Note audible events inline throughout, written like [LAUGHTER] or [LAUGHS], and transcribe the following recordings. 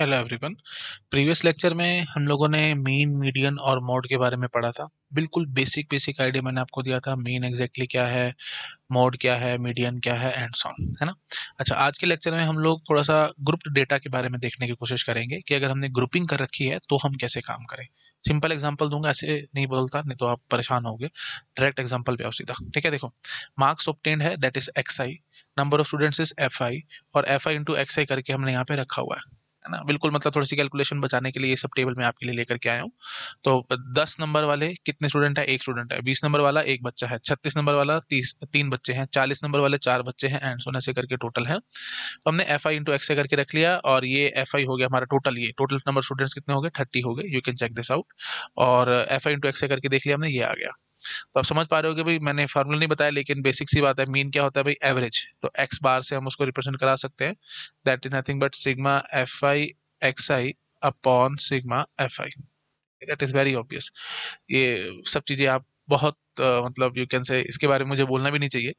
Hello everyone previous lecture में हम लोगों ने मेन मीडियन और मोड के बारे में पढ़ा था बिल्कुल बेसिक बेसिक आइडिया मैंने आपको दिया था मेन एग्जैक्टली क्या है मोड क्या है मीडियन क्या है एंड सॉन्ग है ना अच्छा आज के लेक्चर में हम लोग थोड़ा सा ग्रुप डेटा के बारे में देखने की कोशिश करेंगे कि अगर हमने ग्रुपिंग कर रखी है तो हम कैसे काम करें सिंपल एग्जाम्पल दूंगा ऐसे नहीं बोलता नहीं तो आप परेशान होंगे डायरेक्ट एग्जाम्पल पे आओ सीधा ठीक है देखो मार्क्स ऑप्टेंड है that is X I number of students is F आई और F I into X I करके हमने यहाँ पे रखा हुआ है है ना बिल्कुल मतलब थोड़ी सी कैलकुलेशन बचाने के लिए ये सब टेबल मैं आपके लिए लेकर के आया हूँ तो दस नंबर वाले कितने स्टूडेंट है एक स्टूडेंट है बीस नंबर वाला एक बच्चा है छत्तीस नंबर वाला तीस तीन बच्चे हैं चालीस नंबर वाले चार बच्चे हैं एंड सोना से करके टोटल है तो हमने एफ आई इंटू एक्स से करके रख लिया और ये एफ आई हो गया हमारा टोटल ये टोटल नंबर स्टूडेंट्स कितने हो गए थर्टी हो गए you can check this out और एफ आई इंटू एक्स से करके देख लिया हमने ये आ गया तो आप समझ पा रहे हो कि भाई मैंने फार्मूला नहीं बताया लेकिन बेसिक सी बात है मीन क्या होता है भाई एवरेज तो एक्स बार से हम उसको रिप्रेजेंट करा सकते हैं that is nothing but sigma F I x I upon sigma F I that is very obvious ये सब चीज़ें आप बहुत uh, मतलब यू कैन से इसके बारे में मुझे बोलना भी नहीं चाहिए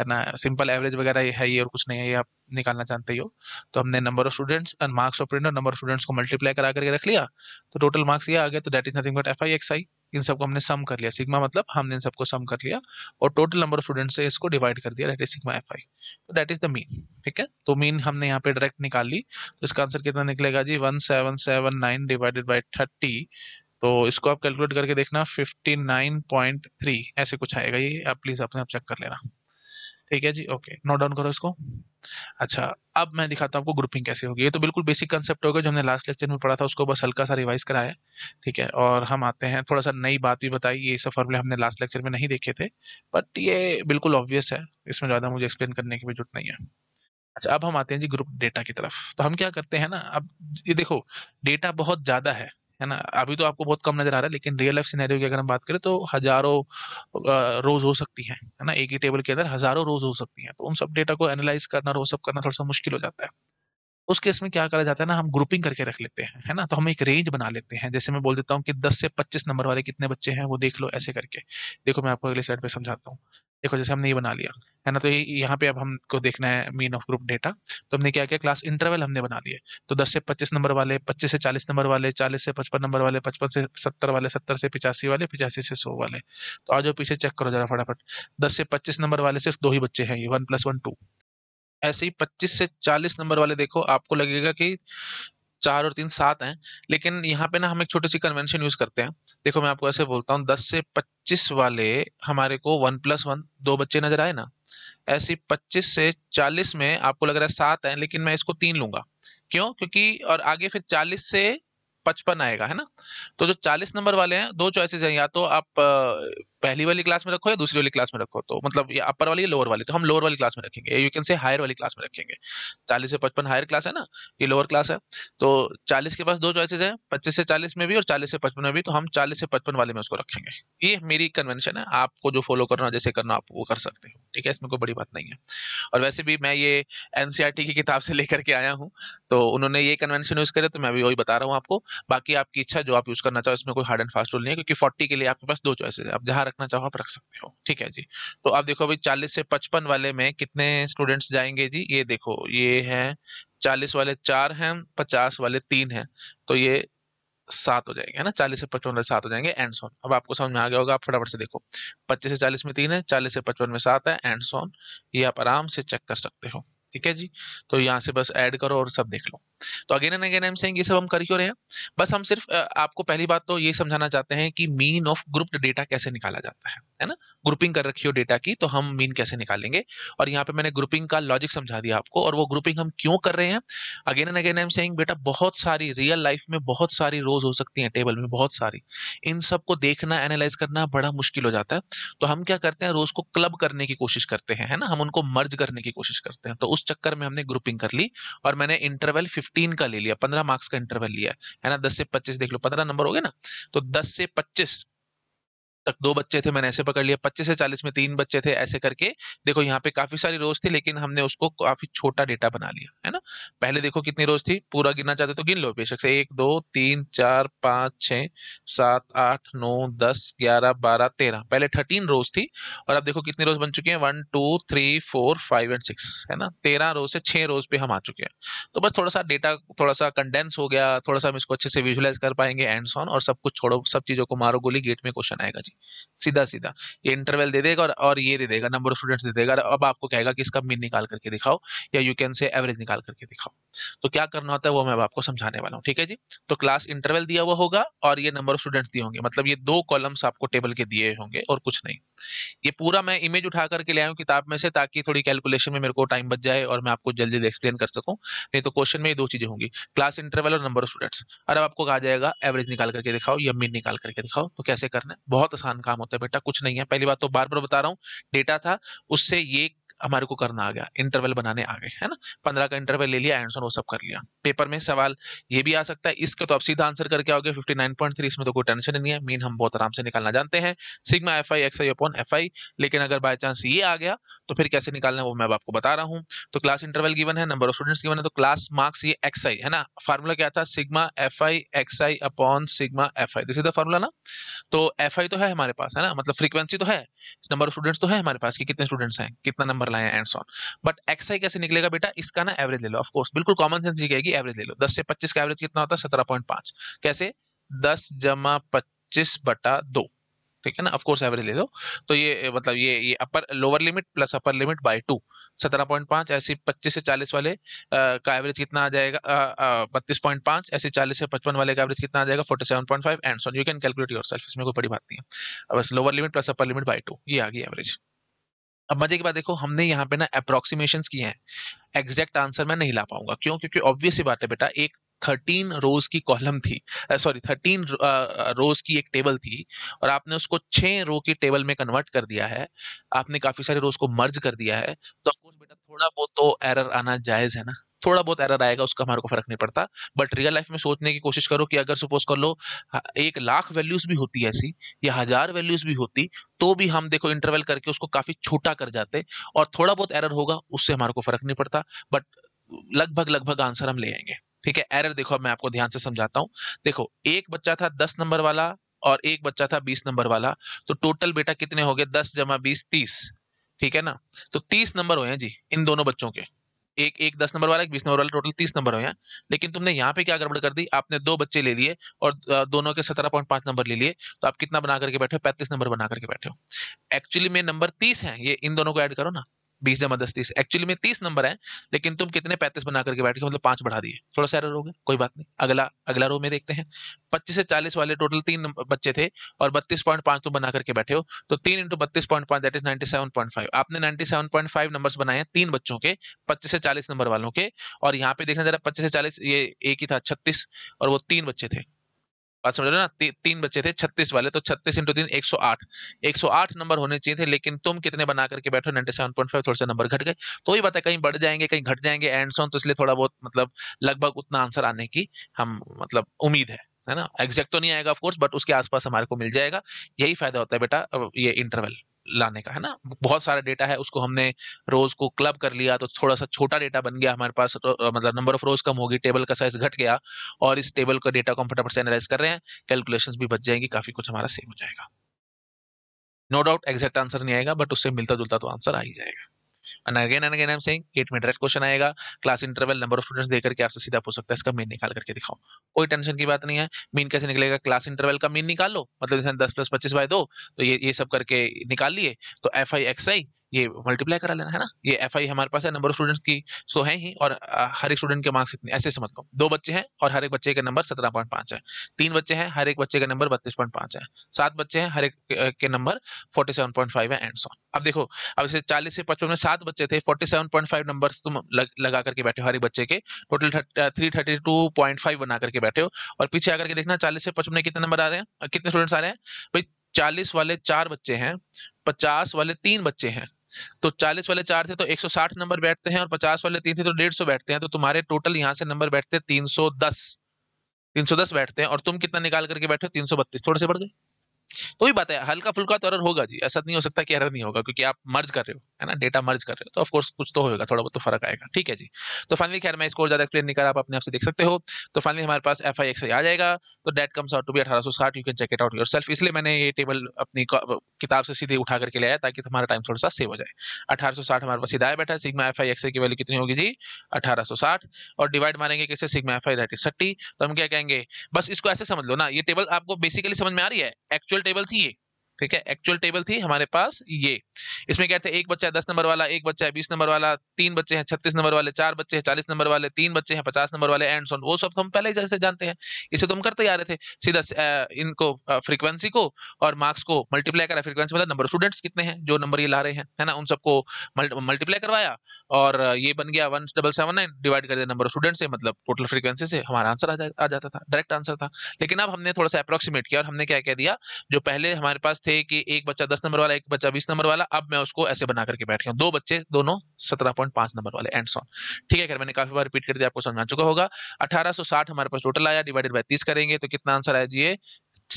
है ना सिंपल एवरेज वगैरह ये है ये और कुछ नहीं है ये आप निकालना चाहते ही हो तो हमने number of students and marks of print और नंबर ऑफ स्टूडेंट्स को मल्टीप्लाई करा करके रख लिया तो टोटल मार्क्स ये आ गया तो that is nothing but F I x I इन सबको हमने सम कर लिया सिग्मा मतलब हमने इन सबको सम कर लिया और टोटल नंबर ऑफ स्टूडेंट से इसको डिवाइड कर दिया that is sigma F I तो डेट इज द मीन ठीक है तो मीन हमने यहाँ पे डायरेक्ट निकाल ली तो इसका आंसर कितना निकलेगा जी one seven seven nine divided by thirty तो इसको आप कैलकुलेट करके देखना फिफ्टी नाइन पॉइंट थ्री ऐसे कुछ आएगा ये आप प्लीज़ अपने आप चेक कर लेना ठीक है जी ओके नोट डाउन करो इसको अच्छा अब मैं दिखाता हूँ आपको ग्रुपिंग कैसे होगी ये तो बिल्कुल बेसिक कंसेप्ट होगा जो हमने लास्ट लेक्चर में पढ़ा था उसको बस हल्का सा रिवाइज कराया ठीक है और हम आते हैं थोड़ा सा नई बात भी बताई ये सब फॉर्मूले हमने लास्ट लेक्चर में नहीं देखे थे बट ये बिल्कुल ऑब्वियस है इसमें ज़्यादा मुझे एक्सप्लेन करने की भी जरूरत नहीं है अच्छा अब हम आते हैं जी ग्रुप डेटा की तरफ तो हम क्या करते हैं ना अब ये देखो डेटा बहुत ज़्यादा है है ना अभी तो आपको बहुत कम नजर आ रहा है लेकिन रियल लाइफ सिनेरियो की अगर हम बात करें तो हजारों रोज हो सकती हैं है ना एक ही टेबल के अंदर हजारों रोज हो सकती हैं तो उन सब डेटा को एनालाइज करना वो सब करना थोड़ा सा मुश्किल हो जाता है उस केस में क्या करा जाता है ना हम ग्रुपिंग करके रख लेते हैं है ना तो हम एक रेंज बना लेते हैं जैसे मैं बोल देता हूँ कि दस से पच्चीस नंबर वाले कितने बच्चे हैं वो देख लो ऐसे करके देखो मैं आपको अगले साइड पे समझाता हूँ देखो जैसे हमने ये बना लिया है ना तो यहाँ पे अब हमको देखना है मीन ऑफ ग्रुप डेटा तो हमने क्या किया क्लास इंटरवल हमने बना लिए तो दस से पच्चीस नंबर वाले पच्चीस से चालीस नंबर वाले चालीस से पचपन नंबर वाले पचपन से सत्तर वाले सत्तर से पिचासी वाले पिचासी से सौ वाले तो आ जाओ पीछे चेक करो जरा फटाफट दस से पच्चीस नंबर वाले सिर्फ दो ही बच्चे हैं ये वन प्लस वन टू ऐसे ही 25 से 40 नंबर वाले देखो आपको लगेगा कि चार और तीन सात हैं लेकिन यहाँ पे ना हम एक छोटी सी कन्वेंशन यूज करते हैं देखो मैं आपको ऐसे बोलता हूँ दस से पच्चीस वाले हमारे को वन प्लस वन दो बच्चे नजर आए ना ऐसी पच्चीस से चालीस में आपको लग रहा है सात हैं लेकिन मैं इसको तीन लूंगा क्यों क्योंकि और आगे फिर चालीस से पचपन आएगा है ना तो जो चालीस नंबर वाले हैं दो चॉइसेस हैं या तो आप पहली वाली क्लास में रखो या दूसरी वाली क्लास में रखो तो मतलब ये अपर वाली लोअर वाली तो हम लोअर वाली क्लास में रखेंगे यू कैन से हायर वाली क्लास में रखेंगे चालीस से पचपन हायर क्लास है ना ये लोअर क्लास है तो चालीस के पास दो चॉइसेज है पच्चीस से चालीस में भी और चालीस से पचपन में भी तो हम चालीस से पचपन वाले में उसको रखेंगे ये मेरी कन्वेंशन है आपको जो फॉलो करना जैसे करना आप वो कर सकते हो ठीक है इसमें कोई बड़ी बात नहीं है और वैसे भी मैं ये एन e की किताब से [LAUGHS] लेकर के आया हूँ तो उन्होंने ये कन्वेंशन यूज़ करे तो मैं भी वही बता रहा हूँ आपको बाकी आपकी इच्छा जो आप यूज़ करना चाहो इसमें कोई हार्ड एंड फास्ट रूल नहीं है क्योंकि फोर्टी के लिए आपके पास दो चॉइसेज है आप जहाँ रखना चाहो आप रख सकते हो ठीक है जी तो आप देखो अभी चालीस से पचपन वाले में कितने स्टूडेंट्स जाएंगे जी ये देखो ये है चालीस वाले चार हैं पचास वाले तीन हैं तो ये सात हो जाएंगे है ना चालीस से पचपन वाले सात हो जाएंगे एंड सोन अब आपको समझ में आ गया होगा आप फटाफट से देखो पच्चीस से चालीस में तीन है चालीस से पचपन में सात है एंड सोन ये आप आराम से चेक कर सकते हो ठीक है जी तो यहाँ से बस ऐड करो और सब देख लो तो again and again I am saying ये सब हम कर क्यों रहे हैं बस हम सिर्फ आपको पहली बात तो ये समझाना चाहते हैं कि मीन ऑफ ग्रुप्ड डेटा कैसे निकाला जाता है है ना ग्रुपिंग कर रखी हो डेटा की तो हम मीन कैसे निकालेंगे और यहाँ पे मैंने ग्रुपिंग का लॉजिक समझा दिया आपको और वो ग्रुपिंग हम क्यों कर रहे हैं again and again I am saying बेटा बहुत सारी रियल लाइफ में बहुत सारी रोज हो सकती हैं टेबल में बहुत सारी इन सबको देखना एनालाइज करना बड़ा मुश्किल हो जाता है तो हम क्या करते हैं रोज को क्लब करने की कोशिश करते हैं है ना हम उनको मर्ज करने की कोशिश करते हैं तो उस चक्कर में हमने ग्रुपिंग कर ली और मैंने इंटरवल 15 का ले लिया 15 मार्क्स का इंटरवल लिया है ना 10 से 25 देख लो 15 नंबर हो गए ना तो 10 से तक दो बच्चे थे मैंने ऐसे पकड़ लिया पच्चीस से चालीस में तीन बच्चे थे ऐसे करके देखो यहाँ पे काफी सारी रोज थी लेकिन हमने उसको काफी छोटा डेटा बना लिया है ना पहले देखो कितनी रोज थी पूरा गिनना चाहते तो गिन लो बेशक से एक दो तीन चार पाँच छ सात आठ नौ दस ग्यारह बारह तेरह पहले थर्टीन रोज थी और अब देखो कितनी रोज बन चुके हैं one two three four five and six है ना तेरह रोज से छह रोज पे हम आ चुके हैं तो बस थोड़ा सा डेटा थोड़ा सा कंडेंस हो गया थोड़ा सा हम इसको अच्छे से विजुअलाइज कर पाएंगे एंड ऑन और सब कुछ छोड़ो सब चीजों को मारो गोली गेट में क्वेश्चन आएगा जी सीधा सीधा ये इंटरवल दे देगा और, और ये दे देगा नंबर ऑफ स्टूडेंट्स दे देगा अब आपको कहेगा कि इसका मीन निकाल करके दिखाओ या यू कैन से एवरेज निकाल करके दिखाओ तो क्या करना होता है वो मैं अब आपको समझाने वाला हूँ ठीक है जी तो क्लास इंटरवल दिया हुआ होगा और ये नंबर ऑफ स्टूडेंट्स दिए होंगे मतलब ये दो कॉलम्स आपको टेबल के दिए होंगे और कुछ नहीं ये पूरा मैं इमेज उठा करके ले आऊँ किताब में से ताकि थोड़ी कैलकुलेशन में मेरे को टाइम बच जाए और मैं आपको जल्दी जल्दी एक्सप्लेन कर सकूँ नहीं तो क्वेश्चन में ये दो चीज़ें होंगी क्लास इंटरवल और नंबर ऑफ स्टूडेंट्स और अब आपको कहा जाएगा एवरेज निकाल करके दिखाओ या मीन निकाल करके दिखाओ तो कैसे करना है बहुत आसान आसान काम होता है बेटा कुछ नहीं है पहली बात तो बार बार बता रहा हूँ डेटा था उससे ये हमारे को करना आ गया इंटरवल बनाने आ गए है ना पंद्रह का इंटरवल ले लिया आंसर वो सब कर लिया पेपर में सवाल ये भी आ सकता है इसका तो आप सीधा आंसर करके आओगे फिफ्टी नाइन पॉइंट थ्री इसमें तो कोई टेंशन नहीं है मीन हम बहुत आराम से निकालना जानते हैं sigma F I x I upon f i लेकिन अगर बाय चांस ये आ गया तो फिर कैसे निकालना है वो मैं आपको बता रहा हूँ तो क्लास इंटरवल गिवन है नंबर ऑफ स्टूडेंट्स गिवन है तो क्लास मार्क्स ये एक्स आई है ना फार्मूला क्या था sigma F I x I upon sigma F i this is the formula ना तो एफ आई तो है हमारे पास है ना मतलब फ्रीक्वेंसी तो है नंबर ऑफ स्टूडेंट्स तो है हमारे पास कि कितने स्टूडेंट्स हैं कितना नंबर नंबर लाए and so on but x i कैसे निकलेगा बेटा इसका ना एवरेज ले लो ऑफकोर्स बिल्कुल कॉमन सेंस ही कहेगी एवरेज ले लो दस से पच्चीस का एवरेज कितना होता है सत्रह पॉइंट पांच कैसे दस जमा पच्चीस बटा दो ठीक है ना ऑफकोर्स एवरेज ले लो तो ये मतलब ये ये upper lower limit plus upper limit by two सत्रह पॉइंट पांच ऐसे पच्चीस से चालीस वाले आ, का एवरेज कितना आ जाएगा बत्तीस पॉइंट पांच ऐसे चालीस से पचपन वाले का एवरेज कितना आ जाएगा forty seven point five and so you can calculate yourself इसमें कोई बड़ी बात नहीं है बस lower limit plus upper limit by two ये आ गई एवरेज अब मजे की बात देखो हमने यहाँ पे ना अप्रोक्सीमेशन किए हैं एग्जैक्ट आंसर मैं नहीं ला पाऊंगा क्यों क्योंकि ऑब्वियस ही बात है बेटा एक थर्टीन रोज की कॉलम थी सॉरी थर्टीन रोज की एक टेबल थी और आपने उसको छः रो की टेबल में कन्वर्ट कर दिया है आपने काफ़ी सारे रोज को मर्ज कर दिया है तो ऑफकोर्स बेटा थोड़ा बहुत तो एरर आना जायज़ है ना थोड़ा बहुत एरर आएगा उसका हमारे को फर्क नहीं पड़ता बट रियल लाइफ में सोचने की कोशिश करो कि अगर सपोज कर लो एक लाख वैल्यूज भी होती ऐसी या हजार वैल्यूज भी होती तो भी हम देखो इंटरवल करके उसको काफी छोटा कर जाते और थोड़ा बहुत एरर होगा उससे हमारे को फर्क नहीं पड़ता बट लगभग लगभग आंसर हम ले आएंगे ठीक है एरर देखो अब मैं आपको ध्यान से समझाता हूँ देखो एक बच्चा था दस नंबर वाला और एक बच्चा था बीस नंबर वाला तो टोटल बेटा कितने हो गए दस जमा बीस तीस ठीक है ना तो तीस नंबर हुए हैं जी इन दोनों बच्चों के एक एक दस नंबर वाला एक बीस नंबर वाला टोटल तीस नंबर हुए हैं लेकिन तुमने यहाँ पे क्या गड़बड़ कर दी आपने दो बच्चे ले लिए और दोनों के सत्रह पॉइंट पांच नंबर ले लिए तो आप कितना बना करके बैठे हो पैंतीस नंबर बना करके बैठे हो एक्चुअली में नंबर तीस है ये इन दोनों को ऐड करो ना बीस जमा दस तीस एक्चुअली में तीस नंबर है लेकिन तुम कितने पैंतीस बना करके बैठ गए मतलब पांच बढ़ा दिए थोड़ा सा एरर हो गया कोई बात नहीं अगला अगला रो में देखते हैं पच्चीस से चालीस वाले टोटल तीन बच्चे थे और बत्तीस पॉइंट पांच तुम बना करके बैठे हो तो तीन इंटू बत्तीस पॉइंट पांच that is ninety seven point five आपने ninety seven point five number बनाए हैं तीन बच्चों के पच्चीस से चालीस नंबर वालों के और यहाँ पे देखना जरा पच्चीस से चालीस ये एक ही था छत्तीस और वो तीन बच्चे थे बात समझ रहे ना ती, तीन बच्चे थे छत्तीस वाले तो छत्तीस इंटू तीन एक सौ आठ एक सौ आठ नंबर होने चाहिए थे लेकिन तुम कितने बना करके बैठो नाइन्टी सेवन पॉइंट फाइव थोड़े से नंबर घट गए तो ही बात है कहीं बढ़ जाएंगे कहीं घट जाएंगे एंड सोन तो इसलिए थोड़ा बहुत मतलब लगभग उतना आंसर आने की हम मतलब उम्मीद है है ना एग्जैक्ट तो नहीं आएगा ऑफकोर्स बट उसके आसपास हमारे को मिल जाएगा यही फायदा होता है बेटा ये इंटरवल लाने का है ना बहुत सारा डेटा है उसको हमने रोज को क्लब कर लिया तो थोड़ा सा छोटा डेटा बन गया हमारे पास तो, मतलब नंबर ऑफ रोज कम होगी टेबल का साइज घट गया और इस टेबल का डेटा को हम फटाफट से एनालाइज कर रहे हैं कैलकुलेशन भी बच जाएंगी काफी कुछ हमारा सेव हो जाएगा नो डाउट एग्जैक्ट आंसर नहीं आएगा बट उससे मिलता जुलता तो आंसर आ ही जाएगा and again and again I am saying एट में डायरेक्ट क्वेश्चन आएगा class interval number of students देकर के आपसे सीधा पूछ सकता है इसका मीन निकाल करके दिखाओ कोई टेंशन की बात नहीं है मीन कैसे निकलेगा क्लास इंटरवल का मीन निकाल लो मतलब जैसे दस प्लस पच्चीस बाय दो तो ये ये सब करके निकाल लिए तो एफ आई एक्स आई ये मल्टीप्लाई करा लेना है ना ये एफ हमारे पास है नंबर ऑफ स्टूडेंट्स की सो है ही और हर एक स्टूडेंट के मार्क्स इतने ऐसे समझ लो दो बच्चे हैं और हर एक बच्चे का नंबर सत्रह पॉइंट पाँच है तीन बच्चे हैं हर एक बच्चे का नंबर बत्तीस पॉइंट पाँच है सात बच्चे हैं हर एक के number forty seven point five है एंड सो अब देखो अब इसे चालीस से पचपन में सात बच्चे थे forty seven point five number तुम लग, लगा करके बैठे हो हर एक बच्चे के total three thirty two point five बना करके बैठे हो और पीछे आकर के देखना चालीस से पचपन में कितने नंबर आ रहे हैं कितने स्टूडेंट्स आ रहे हैं भाई चालीस वाले चार बच्चे हैं पचास वाले तीन बच्चे हैं तो 40 वाले चार थे तो 160 नंबर बैठते हैं और 50 वाले तीन थे तो डेढ़ बैठते हैं तो तुम्हारे टोटल यहाँ से नंबर बैठते हैं तीन 310 बैठते हैं और तुम कितना निकाल करके बैठे हो तीन थोड़े से बढ़ गए तो वही बात है हल्का फुल्का तो एरर होगा जी ऐसा नहीं हो सकता कि एरर नहीं होगा क्योंकि आप मर्ज कर रहे हो है ना डेटा मर्ज कर रहे हो तो ऑफकोर्स कुछ तो होगा थोड़ा बहुत तो फर्क आएगा ठीक है जी तो फाइनली खैर मैं इसको ज्यादा एक्सप्लेन नहीं कर आप अपने आप से देख सकते हो तो फाइनली हमारे पास एफ आई एक्स आ जाएगा तो that comes out to be अठारह सौ साठ you can check it out yourself इसलिए मैंने ये टेबल अपनी किताब से सीधे उठा करके लिया ताकि हमारा टाइम थोड़ा सा सेव हो जाए अठारह सौ साठ हमारे पास सीधा बैठा है सिग्मा एफ आई एक्स की वैल्यू कितनी होगी जी अठारह सौ साठ और डिवाइड मारेंगे किससे sigma F I that is thirty तो हम क्या कहेंगे बस इसको ऐसे समझ लो ना ये टेबल आपको बेसिकली समझ में आ रही है एक्चुअल वेजिटेबल थी ये ठीक है एक्चुअल टेबल थी हमारे पास ये इसमें क्या था एक बच्चा है दस नंबर वाला एक बच्चा है बीस नंबर वाला तीन बच्चे हैं छत्तीस नंबर वाले चार बच्चे हैं चालीस नंबर वाले तीन बच्चे हैं पचास नंबर वाले एंड सोन वो सब तो हम पहले जैसे जानते हैं इसे तो हम करते जा आ रहे थे सीधा इनको फ्रीक्वेंसी को और मार्क्स को मल्टीप्लाई करा फ्रीक्वेंसी मतलब नंबर स्टूडेंट्स कितने हैं जो नंबर ये ला रहे हैं है ना उन सबको मल्टीप्लाई करवाया और ये बन गया one double seven nine divide कर दिया नंबर ऑफ स्टूडेंट से मतलब टोटल फ्रीक्वेंसी से हमारा आंसर आ, आ जाता था डायरेक्ट आंसर था लेकिन अब हमने थोड़ा सा अप्रोक्सीमेट किया और हमने क्या कह दिया जो पहले हमारे पास थे कि एक बच्चा दस नंबर वाला एक बच्चा बीस नंबर वाला अब मैं उसको ऐसे बना करके बैठ गया दो बच्चे दोनों सत्रह पॉइंट पांच नंबर वाले एंड सॉन ठीक है खैर मैंने काफी बार रिपीट कर दिया आपको समझा चुका होगा अठारह सौ साठ हमारे पास टोटल आया डिवाइडेड बाई तीस करेंगे तो कितना आंसर आया जी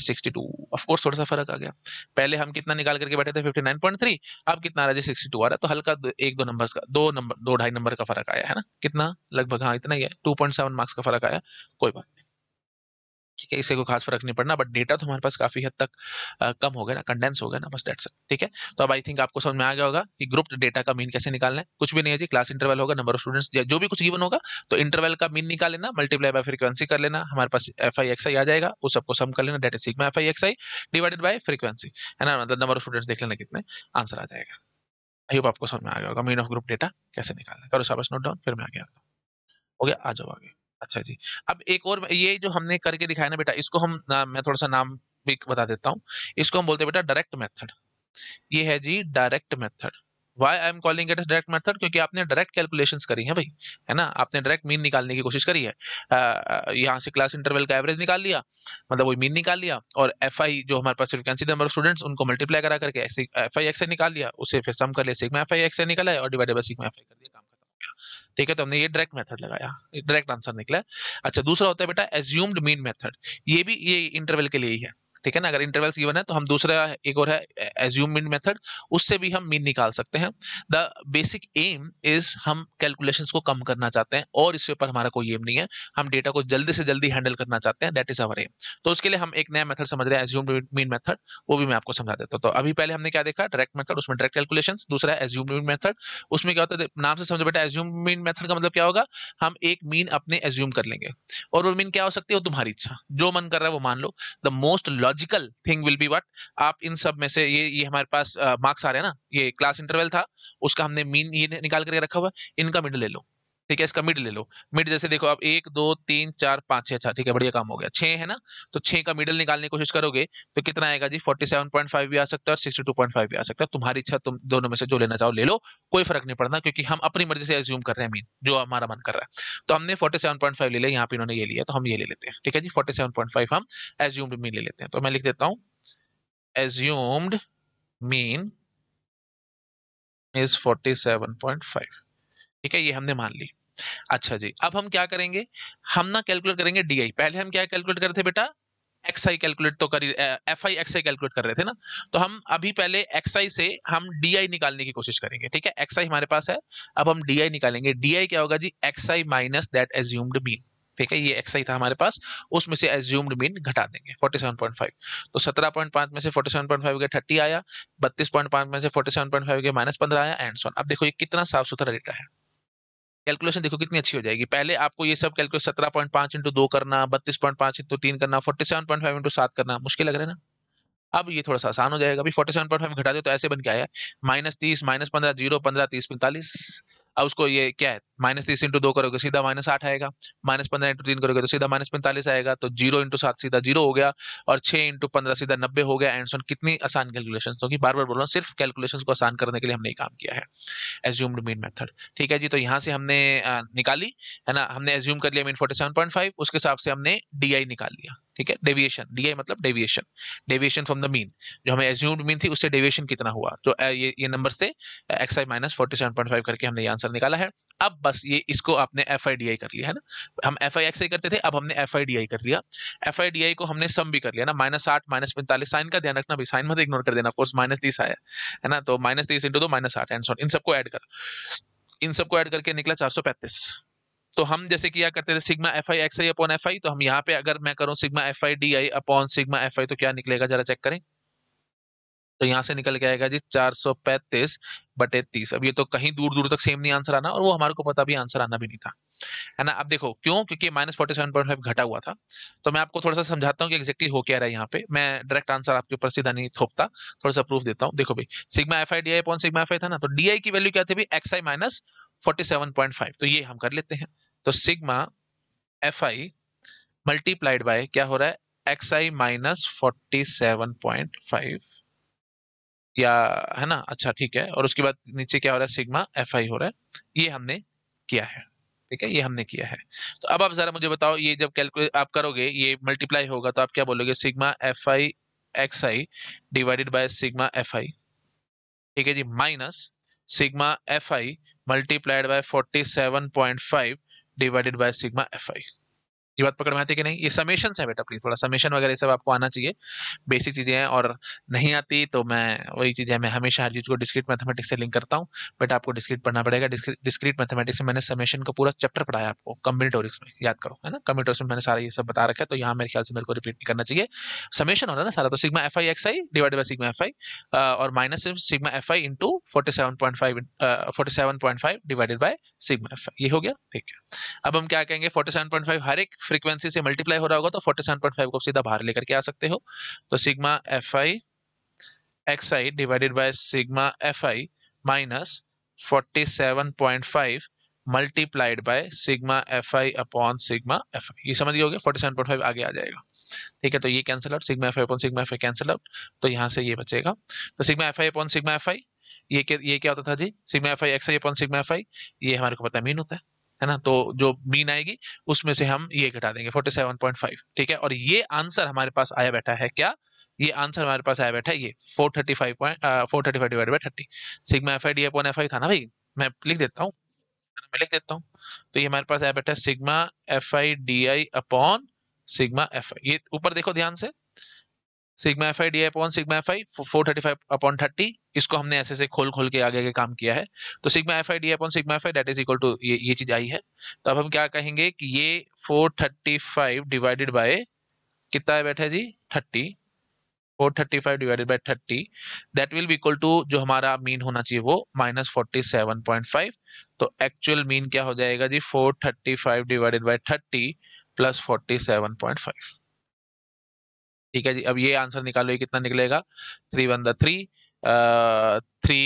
सिक्सटी टू ऑफकोर्स थोड़ा सा फर्क आ गया पहले हम कितना निकाल करके बैठे थे फिफ्टी नाइन पॉइंट थ्री अब कितना आ रहा है सिक्सटी टू आ रहा है तो हल्का एक दो नंबर्स का दो नंबर दो ढाई नंबर का फर्क आया है ना कितना लगभग हाँ इतना ही है टू पॉइंट सेवन मार्क्स का फर्क आया कोई बात नहीं ठीक है इसे को खास फर्क नहीं पड़ना बट डेटा तो हमारे पास काफ़ी हद तक कम हो गया ना कंडेंस हो गया ना बस डेट्स ठीक है तो अब आई थिंक आपको समझ में आ गया होगा कि ग्रुप डेटा का मीन कैसे निकालना है कुछ भी नहीं है जी क्लास इंटरवल होगा नंबर ऑफ स्टूडेंट्स जो भी कुछ गिवन होगा तो इंटरवल का मीन निकाल लेना मल्टीप्लाई बाय फ्रीक्वेंसी कर लेना हमारे पास एफ आई एक्स आई आ जाएगा उस सबको सम कर लेना data sigma F I x i divided by frequency है ना मतलब नंबर ऑफ स्टूडेंट्स देख लेना कितने आंसर आ जाएगा आई होप आपको समझ में आ गया होगा मीन ऑफ ग्रुप डेटा कैसे निकालना करो साबस नोट डाउन फिर मैं आगे आता हूँ हो गया आ जाओ आगे अच्छा जी अब एक और ये जो हमने करके दिखाया ना बेटा इसको हम ना, मैं थोड़ा सा नाम भी बता देता हूँ इसको हम बोलते हैं बेटा डायरेक्ट मेथड ये है जी direct method why I am calling it direct method क्योंकि आपने डायरेक्ट कैलकुलेशंस करी है भाई है ना आपने डायरेक्ट मीन निकालने की कोशिश करी है यहाँ से क्लास इंटरवल का एवरेज निकाल लिया मतलब वही मीन निकाल लिया और एफ आई जो हमारे पास फ्रिक्वेंसी नंबर ऑफ स्टूडेंट्स उनको मल्टीप्लाई करा करके एफ आई एक्स निकाल लिया उसे फिर सम कर लिया सिग्मा एफ आई एक्स निकाला है और divided by sigma F i कर दिया ठीक है तो हमने ये डायरेक्ट मेथड लगाया डायरेक्ट आंसर निकला अच्छा दूसरा होता है बेटा एज्यूम्ड मीन मेथड ये भी ये इंटरवल के लिए ही है ठीक है ना अगर इंटरवल्स गिवन है तो हम दूसरा एक और है एज्यूम मीन मेथड उससे भी हम मीन निकाल सकते हैं द बेसिक एम इज हम कैलकुलेशन को कम करना चाहते हैं और इस ऊपर हमारा कोई एम नहीं है हम डेटा को जल्दी से जल्दी हैंडल करना चाहते हैं दैट इज अवर एम तो उसके लिए हम एक नया मेथड समझ रहे हैं एज्यूम मीन मेथड वो भी मैं आपको समझा देता हूँ तो अभी पहले हमने क्या देखा डायरेक्ट मेथड उसमें डायरेक्ट कैलकुलेशन दूसरा है एज्यूम मीन मेथड उसमें क्या होता है नाम से समझो बेटा एज्यूम मीन मेथड का मतलब क्या होगा हम एक मीन अपने एज्यूम कर लेंगे और वो मीन क्या हो सकती है वो तुम्हारी इच्छा जो मन कर रहा है वो मान लो the most lo logical thing will be what आप इन सब में से ये ये हमारे पास मार्क्स आ रहे हैं ना ये क्लास इंटरवल था उसका हमने मीन ये निकाल करके रखा हुआ इनका मिडल ले लो ठीक है इसका मिड ले लो मिड जैसे देखो आप एक दो तीन चार पाँच छः अच्छा ठीक है बढ़िया काम हो गया छः है ना तो छः का मिडल निकालने की कोशिश करोगे तो कितना आएगा जी 47.5 भी आ सकता है और 62.5 भी आ सकता है तुम्हारी इच्छा तुम दोनों में से जो लेना चाहो ले लो कोई फर्क नहीं पड़ना क्योंकि हम अपनी मर्जी से एज्यूम कर रहे हैं मीन जो हमारा मन कर रहा है तो हमने फोर्टी सेवन पॉइंट फाइव ले लिया यहाँ पे इन्होंने ये लिया तो हम ये ले लेते हैं ठीक है जी फोर्टी सेवन पॉइंट फाइव हम एज्यूम्ड मीन ले लेते हैं तो मैं लिख देता हूँ एज्यूम्ड मीन इज फाइव ठीक है ये हमने मान ली अच्छा जी अब हम क्या करेंगे हम ना कैलकुलेट करेंगे डी पहले हम क्या कैलकुलेट करते थे बेटा एक्स आई कैलकुलेट तो कर f I x i calculate कर रहे थे ना तो हम अभी पहले एक्स आई से हम डी आई निकालने की कोशिश करेंगे ठीक है एक्स आई हमारे पास है अब हम डी आई निकालेंगे डी आई क्या होगा जी x I minus that assumed mean ठीक है ये एक्स आई था हमारे पास उसमें से एज्यूम्ड मीन घटा देंगे फोर्टी सेवन पॉइंट फाइव तो सत्रह पॉइंट 17.5 में से फोर्टी सेवन पॉइंट फाइव के थर्टी आया बत्तीस पॉइंट 32.5 में से फोर्टी सेवन पॉइंट फाइव के माइनस पंद्रह आया एंड सोन अब देखो ये कितना साफ सुथरा डेटा है कैलकुलेशन देखो कितनी अच्छी हो जाएगी पहले आपको ये सब कैलकुलेट सत्रह पॉइंट पांच इंटू दो करना बत्तीस पॉइंट पांच इंटू तीन करना forty seven point five into सात करना मुश्किल लग रहा है ना अब ये थोड़ा सा आसान हो जाएगा अभी फोर्टी सेवन पॉइंट फाइव घटा दो तो ऐसे बन के आया माइनस तीस माइनस पंद्रह जीरो पंद्रह तीस पैंतालीस उसको ये क्या है माइनस तीस इंटू दो करोगे सीधा माइनस आठ आएगा माइनस पंद्रह इंटू तीन करोगे तो सीधा माइनस पैंतालीस आएगा तो जीरो इंटू सात सीधा जीरो हो गया और छः इंटू पंद्रह सीधा नब्बे हो गया एंड सोन कितनी आसान कैलकुलेशन क्योंकि बार बार बोल रहा हूँ सिर्फ कैलकुलेशन को आसान करने के लिए हमने ये काम किया है एज्यूम्ड मीन मेथड ठीक है जी तो यहाँ से हमने निकाली है ना हमने एज्यूम कर लिया मीन फोर्टी उसके हिसाब से हमने डी निकाल लिया ठीक है डेविएशन डी मतलब deviation deviation from the mean जो हमें एज्यूम्ड मीन थी उससे डेविएशन कितना हुआ तो ये ये नंबर से एक्स आई minus forty seven point five करके हमने ये आंसर निकाला है अब बस ये इसको आपने एफ आई डी आई कर लिया है ना हम एफ आई एक्स आई करते थे अब हमने एफ आई डी आई कर लिया एफ आई डी आई को हमने सम भी कर लिया ना माइनस आठ माइनस पैंतालीस साइन का ध्यान रखना भी साइन मत इग्नोर कर देना ऑफकोर्स माइनस तीस आया है ना तो माइनस तीस इंटू दो माइनस आठ एंड सॉट इन सबको ऐड कर इन सबको ऐड करके निकला चार सौ पैंतीस तो हम जैसे क्या करते थे sigma F I x I upon f आई तो हम यहाँ पे अगर मैं करूँ sigma F I D I upon sigma F I तो क्या निकलेगा जरा चेक करें तो यहाँ से निकल के आएगा जी चार सौ पैंतीस बटे तीस अब ये तो कहीं दूर दूर तक सेम नहीं आंसर आना और वो हमारे को पता भी आंसर आना भी नहीं था है ना अब देखो क्यों क्योंकि minus forty seven point five घटा हुआ था तो मैं आपको थोड़ा सा समझाता हूँ कि एक्जैक्टली हो क्या रहा है यहाँ पे मैं डायरेक्ट आंसर आपके ऊपर सीधा नहीं थोपता थोड़ा सा प्रूफ देता हूँ देखो भाई sigma F I D i upon sigma F i था ना तो डी आई की वैल्यू क्या थी एक्स आई माइनस 47.5 तो ये हम कर लेते हैं तो sigma F I multiplied by क्या हो रहा है एक्स आई minus forty seven point five या है ना अच्छा ठीक है और उसके बाद नीचे क्या हो रहा है सिग्मा एफ आई हो रहा है ये हमने किया है ठीक है ये हमने किया है तो अब आप जरा मुझे बताओ ये जब कैलकुलेट आप करोगे ये मल्टीप्लाई होगा तो आप क्या बोलोगे sigma F I x i divided by sigma F i ठीक है जी minus sigma F i multiplied by 47.5 divided by sigma fi. ये बात पकड़ में आती है कि नहीं ये समेशन है बेटा प्लीज थोड़ा समेशन वगैरह सब आपको आना चाहिए बेसिक चीज़ें हैं और नहीं आती तो मैं वही चीज़ है मैं हमेशा हर चीज़ को डिस्क्रीट मैथमेटिक्स से लिंक करता हूँ बेटा आपको डिस्क्रीट पढ़ना पड़ेगा डिस्क्रीट मैथमेटिक्स में मैंने समेशन का पूरा चैप्टर पढ़ाया आपको कम्बिनेटोरिक्स में याद करो है ना कम्बिनेटोरिक्स में मैंने सारा ये सब बता रखा है तो यहाँ मेरे ख्याल से मेरे को रिपीट नहीं करना चाहिए समेशन हो रहा है ना सारा तो sigma F I x i divide by sigma F I और minus sigma F I into forty seven point five forty seven point five divided by sigma F I ये हो गया ठीक है अब हम क्या कहेंगे फोर्टी सेवन पॉइंट फाइव हर एक फ्रीक्वेंसी से मल्टीप्लाई हो रहा होगा तो 47.5 को सीधा बाहर लेकर के आ सकते हो तो sigma F I x i divided by sigma F I minus forty seven point five multiplied by sigma F i upon sigma F I ये समझ गए होगे फोर्टी सेवन पॉइंट फाइव आगे आ जाएगा ठीक है तो ये cancel out sigma F i upon sigma F i cancel out तो यहाँ से ये बचेगा तो sigma F i upon sigma F I ये क्या ये क्या होता था जी sigma F I x I upon sigma F I ये हमारे को पता है मीन होता है है ना तो जो मीन आएगी उसमें से हम ये घटा देंगे 47.5 ठीक है और ये आंसर हमारे पास आया बैठा है क्या ये आंसर हमारे पास आया बैठा है ये five point four thirty five divide by thirty sigma F I d upon f i था ना भाई मैं लिख देता हूँ मैं लिख देता हूँ तो ये हमारे पास आया बैठा है sigma F I D I upon sigma F I ये ऊपर देखो ध्यान से sigma F I D I upon sigma F i four thirty five upon thirty इसको हमने ऐसे से खोल खोल के आगे आगे काम किया है तो sigma F I d upon sigma F i that is equal to ये ये चीज आई है तो अब हम क्या कहेंगे कि ये four thirty five divided by कितना है बैठा जी thirty four thirty five divided by thirty that will equal to जो हमारा मीन होना चाहिए वो minus forty seven point five तो एक्चुअल मीन क्या हो जाएगा जी four thirty five divided by thirty plus forty seven point five ठीक है जी अब ये आंसर निकालो ये कितना निकलेगा three one the three three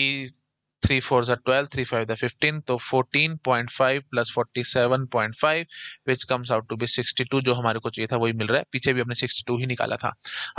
three four ज़ा ट्वेल्व थ्री फाइव ज़ा फिफ्टीन तो fourteen point five plus forty seven point five which comes out to be sixty two जो हमारे को चाहिए था वही मिल रहा है पीछे भी हमने सिक्सटी टू ही निकाला था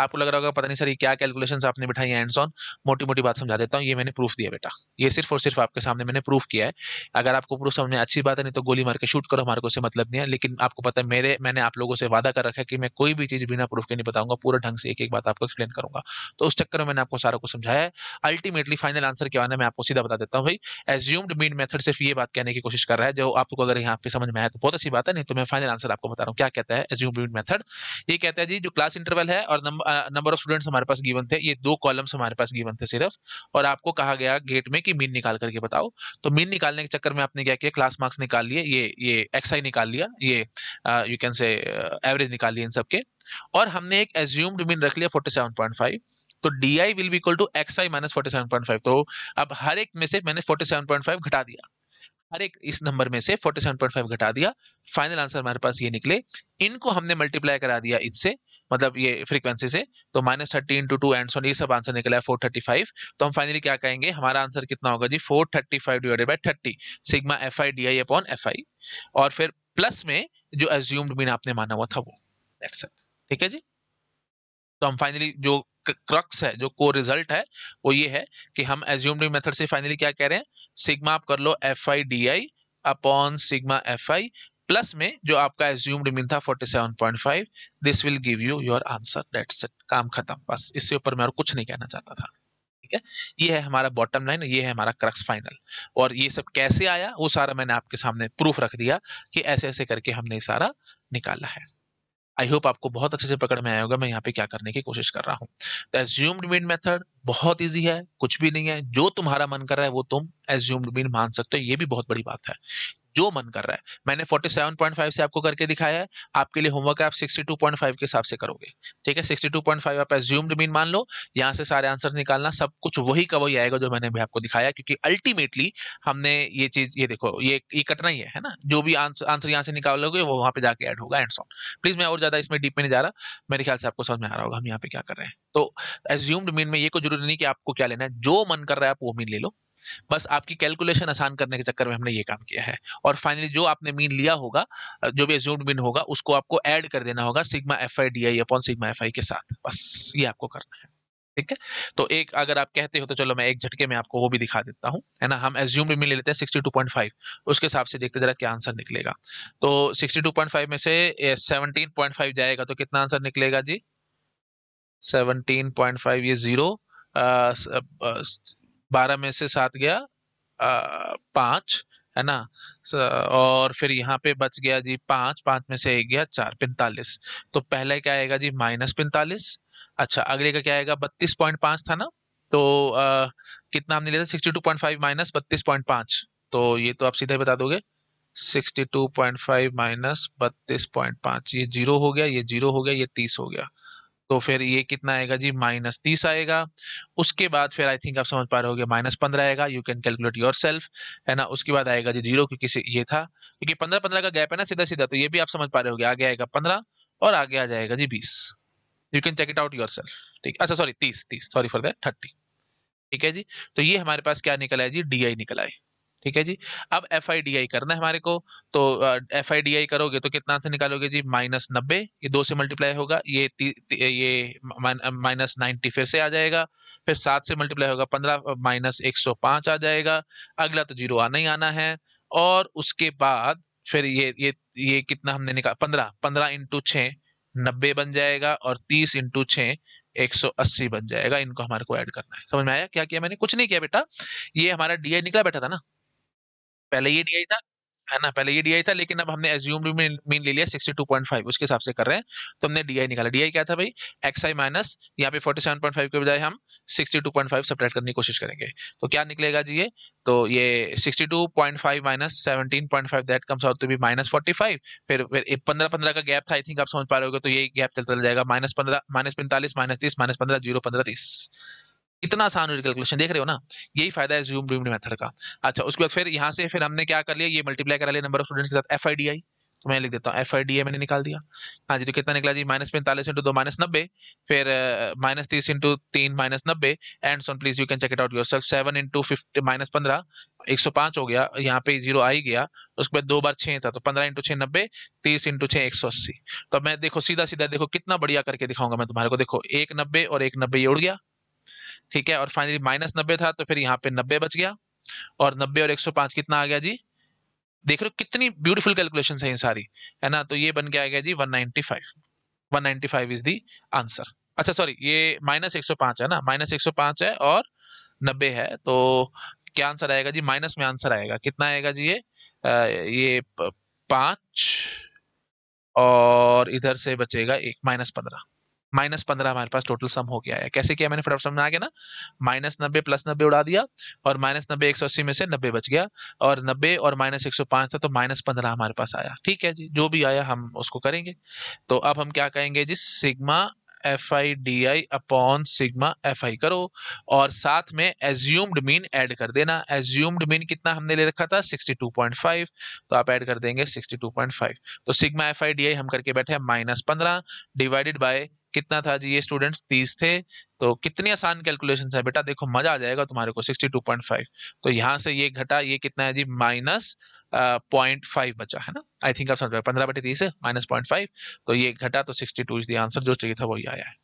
आपको लग रहा होगा पता नहीं सर ये क्या कैलकुलेशन आपने बिठाई है एंड ऑन मोटी मोटी बात समझा देता हूँ ये मैंने प्रूफ दिया बेटा ये सिर्फ और सिर्फ आपके सामने मैंने प्रूफ किया है अगर आपको प्रूफ समझ में अच्छी बात है नहीं तो गोली मार के शूट करो हमारे को से मतलब नहीं है लेकिन आपको पता है मेरे मैंने आप लोगों से वादा कर रखा है कि मैं कोई भी चीज़ बिना प्रूफ के नहीं बताऊंगा पूरा ढंग से एक एक बात आपको एक्सप्लेन करूंगा तो उस चक्कर में मैंने आपको सारा को समझाया है अल्टीमेटली फाइनल आंसर क्या है मैं आपको सीधा लगा देता हूँ भाई एज्यूम्ड मीन मेथड सिर्फ ये बात कहने की कोशिश कर रहा है जो आपको अगर यहाँ पे समझ में आए तो बहुत अच्छी बात है नहीं तो मैं फाइनल आंसर आपको बता रहा हूँ क्या कहता है एज्यूम्ड मीन मेथड ये कहता है जी जो क्लास इंटरवल है और नंबर ऑफ स्टूडेंट्स हमारे पास गिवन थे ये दो कॉलम्स हमारे पास गिवन थे सिर्फ और आपको कहा गया गेट में कि मीन निकाल करके बताओ तो मीन निकालने के चक्कर में आपने क्या किया क्लास मार्क्स निकाल लिए ये ये एक्सआई निकाल लिया ये यू कैन से एवरेज निकाल लिया इन सबके और हमने एक एज्यूम्ड मीन रख लिया 47.5 तो d i will be equal to x I minus forty seven point five तो अब हर एक में से मैंने फोर्टी सेवन पॉइंट फाइव घटा दिया हर एक इस नंबर में से फोर्टी सेवन पॉइंट फाइव घटा दिया फाइनल आंसर हमारे पास ये निकले इनको हमने मल्टीप्लाई करा दिया इससे मतलब ये फ्रीक्वेंसी से तो minus thirty into two and ये सब आंसर निकला है फोर थर्टी फाइव तो हम फाइनली क्या कहेंगे हमारा आंसर कितना होगा जी four thirty five divided by thirty sigma F I D I upon f आई और फिर प्लस में जो एज्यूम्ड मीन आपने माना हुआ था वो ठीक है जी तो हम फाइनली जो क्रक्स है जो को रिजल्ट है वो ये है कि हम एज्यूम्ड मेथड से फाइनली क्या कह रहे हैं सिग्मा आप कर लो f I D I upon sigma F i plus में जो आपका एज्यूम्ड मीन था 47.5 this will give you your answer that's it काम खत्म बस इससे ऊपर मैं और कुछ नहीं कहना चाहता था ठीक है ये है हमारा बॉटम लाइन ये है हमारा क्रक्स फाइनल और ये सब कैसे आया वो सारा मैंने आपके सामने प्रूफ रख दिया कि ऐसे ऐसे करके हमने सारा निकाला है आई होप आपको बहुत अच्छे से पकड़ में आया होगा मैं यहाँ पे क्या करने की कोशिश कर रहा हूँ एज्यूम्ड मीन मेथड बहुत ईजी है कुछ भी नहीं है जो तुम्हारा मन कर रहा है वो तुम एज्यूम्ड मीन मान सकते हो ये भी बहुत बड़ी बात है जो मन कर रहा है मैंने 47.5 से आपको करके दिखाया है आपके लिए होमवर्क आप 62.5 के हिसाब से करोगे ठीक है 62.5 आप एज्यूम्ड मीन मान लो यहाँ से सारे आंसर्स निकालना सब कुछ वही का वही आएगा जो मैंने भी आपको दिखाया क्योंकि अल्टीमेटली हमने ये चीज ये देखो ये ये कटना ही है है ना जो भी आंसर यहाँ से निकालोगे वो वहाँ पे जाके ऐड होगा एंड सॉन प्लीज मैं और ज्यादा इसमें डीप में नहीं जा रहा मेरे ख्याल से आपको समझ में आ रहा होगा हम यहाँ पे क्या कर रहे हैं तो एज्यूम्ड मीन में ये कोई जरूरी नहीं कि आपको क्या लेना है जो मन कर रहा है आप वो मीन ले लो बस आपकी कैलकुलेशन आसान करने के चक्कर में हमने ये काम किया है और फाइनली जो आपने मीन लिया होगा जो भी एज्यूम्ड मीन होगा उसको आपको ऐड कर देना होगा sigma F I D I upon sigma F i के साथ बस ये आपको करना है ठीक है तो एक अगर आप कहते हो तो चलो मैं एक झटके में आपको वो भी दिखा देता हूँ है ना हम एज्यूम मीन ले लेते हैं 62.5 उसके हिसाब से देखते जरा क्या आंसर निकलेगा तो 62.5 में से 17.5 जाएगा तो कितना आंसर निकलेगा जी 17.5 ये जीरो बारह में से सात गया पाँच है ना और फिर यहाँ पे बच गया जी पाँच पाँच में से एक गया चार पैंतालीस तो पहले क्या आएगा जी माइनस पैंतालीस अच्छा अगले का क्या आएगा बत्तीस पॉइंट पाँच था ना तो आ, कितना हमने लिया था sixty two point five minus बत्तीस पॉइंट पाँच तो ये तो आप सीधा ही बता दोगे sixty two point five minus बत्तीस पॉइंट पाँच ये जीरो हो गया ये जीरो हो गया ये तीस हो गया तो फिर ये कितना आएगा जी माइनस तीस आएगा उसके बाद फिर आई थिंक आप समझ पा रहे होगे माइनस पंद्रह आएगा you can calculate yourself है ना उसके बाद आएगा जी जीरो क्योंकि ये था क्योंकि पंद्रह पंद्रह का गैप है ना सीधा सीधा तो ये भी आप समझ पा रहे होगे आगे आएगा पंद्रह और आगे आ जाएगा जी बीस you can check it out yourself ठीक अच्छा सॉरी तीस तीस सॉरी फॉर दैट थर्टी ठीक है जी तो ये हमारे पास क्या निकला है जी डी आई निकला है ठीक है जी अब एफ करना है हमारे को तो एफ आई करोगे तो कितना आंसर निकालोगे जी माइनस नब्बे ये दो से मल्टीप्लाई होगा ये ती, ती, ये माइनस नाइन्टी फिर से आ जाएगा फिर सात से मल्टीप्लाई होगा पंद्रह माइनस एक सौ पाँच आ जाएगा अगला तो जीरो आना ही आना है और उसके बाद फिर ये ये ये कितना हमने निकाला पंद्रह पंद्रह इंटू छः नब्बे बन जाएगा और तीस इंटू छः अस्सी बन जाएगा इनको हमारे को ऐड करना है समझ में आया क्या किया मैंने कुछ नहीं किया बेटा ये हमारा डी निकला बैठा था ना पहले ये डी आई था है ना पहले ये डी आई था लेकिन अब हमने एज्यूम मीन ले लिया 62.5 उसके हिसाब से कर रहे हैं तो हमने डी आई निकाला डी आई क्या था भाई एक्स आई माइनस यहाँ पे 47.5 के बजाय हम 62.5 सब्ट्रैक्ट करने की कोशिश करेंगे तो क्या निकलेगा जी ये तो ये 62.5 minus 17.5 that comes out to be minus forty फिर फिर पंद्रह पंद्रह का गैप था आई थिंक आप समझ पा रहे हो तो ये गैप चलता जाएगा माइनस पंद्रह माइनस पैंतालीस माइनस तीस माइनस पंद्रह जीरो पंद्रह तीस इतना आसान हो कैलकुलेशन देख रहे हो ना यही फायदा है जूम डूम्ड मेथड का अच्छा उसके बाद फिर यहाँ से फिर हमने क्या कर लिया ये मल्टीप्लाई करा लिया नंबर ऑफ स्टूडेंट्स के साथ एफ आई तो मैं लिख देता हूँ एफ आई डी मैंने निकाल दिया हाँ जी तो कितना निकला जी माइनस पैंतालीस इंटू दो माइनस नब्बे फिर माइनस तीस इंटू तीन माइनस नब्बे and so on please you can check it out yourself seven into fifty minus पंद्रह एक सौ पाँच हो गया यहाँ पे जीरो आ ही गया उसके बाद दो बार छः था तो पंद्रह इंटू छः नब्बे तीस इंटू छः एक सौ अस्सी तो मैं देखो सीधा सीधा देखो कितना बढ़िया करके दिखाऊंगा मैं तुम्हारे को देखो एक नब्बे और एक नब्बे ये उड़ गया ठीक है और फाइनली माइनस नब्बे था तो फिर यहाँ पे नब्बे बच गया और नब्बे और एक सौ पांच कितना आ गया जी देख रहे हो कितनी ब्यूटीफुल कैलकुलेशन है ये सारी है ना तो ये बन के आ गया जी one ninety five one ninety five is the answer अच्छा सॉरी ये माइनस एक सौ अच्छा, पांच है ना माइनस एक सौ पांच है और नब्बे है तो क्या आंसर आएगा जी माइनस में आंसर आएगा कितना आएगा जी ये आ, ये पांच और इधर से बचेगा एक माइनस पंद्रह माइनस पंद्रह हमारे पास टोटल सम हो गया है कैसे किया मैंने फटाफट समझ आ गया ना माइनस नब्बे प्लस नब्बे उड़ा दिया और माइनस नब्बे एक सौ अस्सी में से नब्बे बच गया और नब्बे और माइनस एक सौ पाँच था तो माइनस पंद्रह हमारे पास आया ठीक है जी जो भी आया हम उसको करेंगे तो अब हम क्या कहेंगे जी sigma F I D I upon sigma F I करो और साथ में एज्यूम्ड मीन ऐड कर देना एज्यूम्ड मीन कितना हमने ले रखा था 62.5 तो आप ऐड कर देंगे 62.5 तो sigma F I D I हम करके बैठे हैं माइनस पंद्रह डिवाइडेड बाय कितना था जी ये स्टूडेंट्स तीस थे तो कितनी आसान कैलकुलेशन है बेटा देखो मजा आ जाएगा तुम्हारे को सिक्सटी टू पॉइंट फाइव तो यहाँ से ये घटा ये कितना है जी माइनस पॉइंट फाइव बचा है ना आई थिंक आप समझ पाए पंद्रह बटे तीस है माइनस पॉइंट फाइव तो ये घटा तो sixty two is the answer जो चाहिए था वही आया है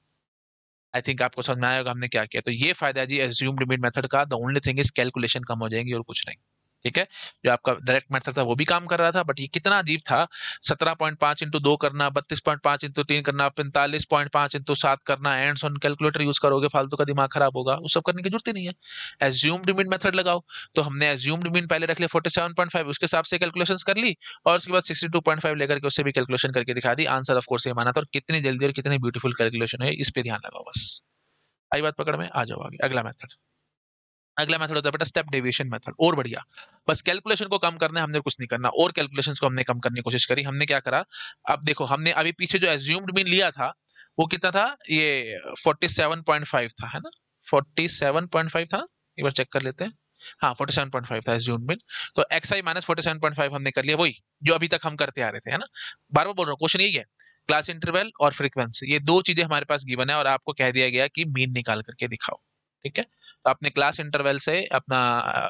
आई थिंक आपको समझ में आएगा हमने क्या किया तो ये फायदा है जी एज्यूम्ड लिमिट मेथड का the only thing is calculation कम हो जाएंगी और कुछ नहीं ठीक है जो आपका डायरेक्ट मेथड था वो भी काम कर रहा था बट ये कितना अजीब था सत्रह पॉइंट पांच इंटू दो करना बत्तीस पॉइंट पांच इंटू तीन करना पैंतालीस पॉइंट पांच इंटू सात करना एंड ऑन कैलकुलेटर यूज करोगे फालतू का दिमाग खराब होगा उस सब करने की जरूरत ही नहीं है एज्यूम्ड मीन मेथड लगाओ तो हमने एज्यूम्ड मीन पहले रख लिया फोर्टी सेवन पॉइंट फाइव उसके हिसाब से कैलकुलेशन कर ली और उसके बाद सिक्सटी टू पॉइंट फाइव लेकर के उससे भी कैलकुलेशन करके दिखा दी आंसर ऑफकोर्स ये माना था और कितनी जल्दी और कितनी ब्यूटीफुल कैलकुलेशन है इस पर ध्यान लगाओ बस आई बात पकड़ में आ जाओ आगे अगला मेथड अगला मेथड होता है बेटा स्टेप डेविएशन मेथड और बढ़िया बस कैलकुलेशन को कम करना है हमने कुछ नहीं करना और कैलकुलेशन को हमने कम करने की कोशिश करी हमने क्या करा अब देखो हमने अभी पीछे जो एज्यूम्ड मीन लिया था वो कितना था ये 47.5 था है ना 47.5 था एक बार चेक कर लेते हैं हाँ फाइव था एज्यूम्ड मीन तो एक्स आई minus forty seven point five हमने कर लिया वही जो अभी तक हम करते आ रहे थे है ना बार बार बोल रहा हूँ क्वेश्चन यही है क्लास इंटरवल और फ्रिक्वेंसी ये दो चीजें हमारे पास गिवन है और आपको कह दिया गया कि मीन निकाल करके दिखाओ ठीक है तो आपने क्लास इंटरवल से अपना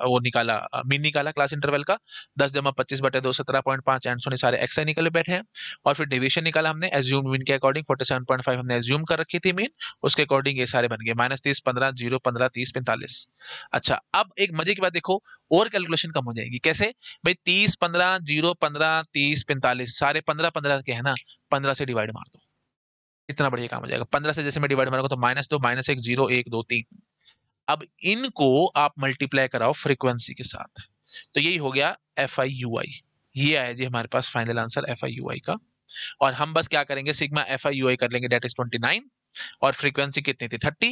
वो निकाला मीन निकाला क्लास इंटरवल का दस जमा पच्चीस बटे दो सत्रह पॉइंट पाँच एंड सोने सारे एक्स निकले बैठे हैं और फिर डिविजन निकाला हमने एज्यूम मीन के according forty seven point five हमने एज्यूम कर रखी थी मीन उसके अकॉर्डिंग ये सारे बन गए माइनस तीस पंद्रह जीरो पंद्रह तीस पैंतालीस अच्छा अब एक मजे की बात देखो और कैलकुलेशन कम हो जाएगी कैसे भाई तीस पंद्रह जीरो पंद्रह तीस पैंतालीस सारे पंद्रह पंद्रह के है ना पंद्रह से डिवाइड मार दो इतना बढ़िया काम हो जाएगा पंद्रह से जैसे मैं डिवाइड मारूंगा तो माइनस दो माइनस एक जीरो एक दो तीन अब इनको आप मल्टीप्लाई कराओ फ्रीक्वेंसी के साथ तो यही हो गया एफ आई यू आई ये आया जी हमारे पास final answer F I U I का और हम बस क्या करेंगे sigma F I U I कर लेंगे डेट इज ट्वेंटी नाइन और फ्रीक्वेंसी कितनी थी थर्टी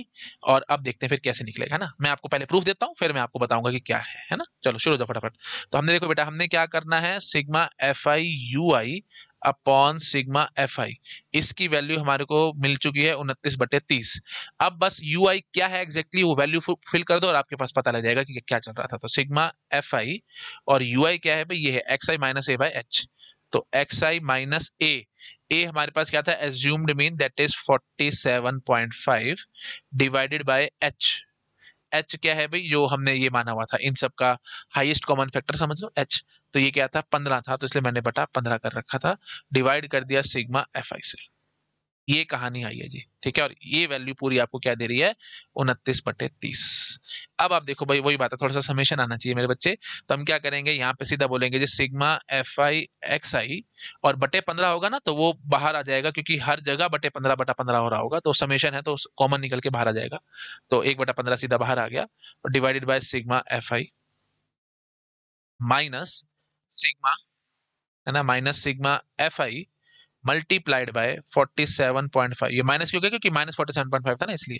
और अब देखते हैं फिर कैसे निकलेगा है ना मैं आपको पहले प्रूफ देता हूँ फिर मैं आपको बताऊंगा कि क्या है है ना चलो शुरू हो जाओ फटाफट तो हमने देखो बेटा हमने क्या करना है sigma F I U I upon sigma F I इसकी वैल्यू हमारे को मिल चुकी है उनतीस बटे तीस अब बस यू आई क्या है एग्जैक्टली वो वैल्यू फिल कर दो और आपके पास पता लग जाएगा कि क्या चल रहा था तो सिग्मा एफ आई और यू आई क्या है भाई ये है x I minus A by H तो X I minus A A हमारे पास क्या था assumed mean that is forty seven point five divided by H H क्या है भाई जो हमने ये माना हुआ था इन सब का हाइस्ट कॉमन फैक्टर समझ लो एच तो ये क्या था पंद्रह था तो इसलिए मैंने बटा पंद्रह कर रखा था डिवाइड कर दिया सिग्मा एफ आई से ये कहानी आई है जी ठीक है और ये वैल्यू पूरी आपको क्या दे रही है उनतीस बटे तीस अब आप देखो भाई वही बात है थोड़ा सा समेशन आना चाहिए मेरे बच्चे तो हम क्या करेंगे यहाँ पे सीधा बोलेंगे जी sigma F I x I और बटे पंद्रह होगा ना तो वो बाहर आ जाएगा क्योंकि हर जगह बटे पंद्रह बटा पंद्रह हो रहा होगा तो समेशन है तो कॉमन निकल के बाहर आ जाएगा तो एक बटा पंद्रह सीधा बाहर आ गया और divided by sigma F I minus sigma है ना minus sigma F I multiplied by 47.5 ये माइनस क्यों क्योंकि माइनस फोर्टी सेवन पॉइंट था ना इसलिए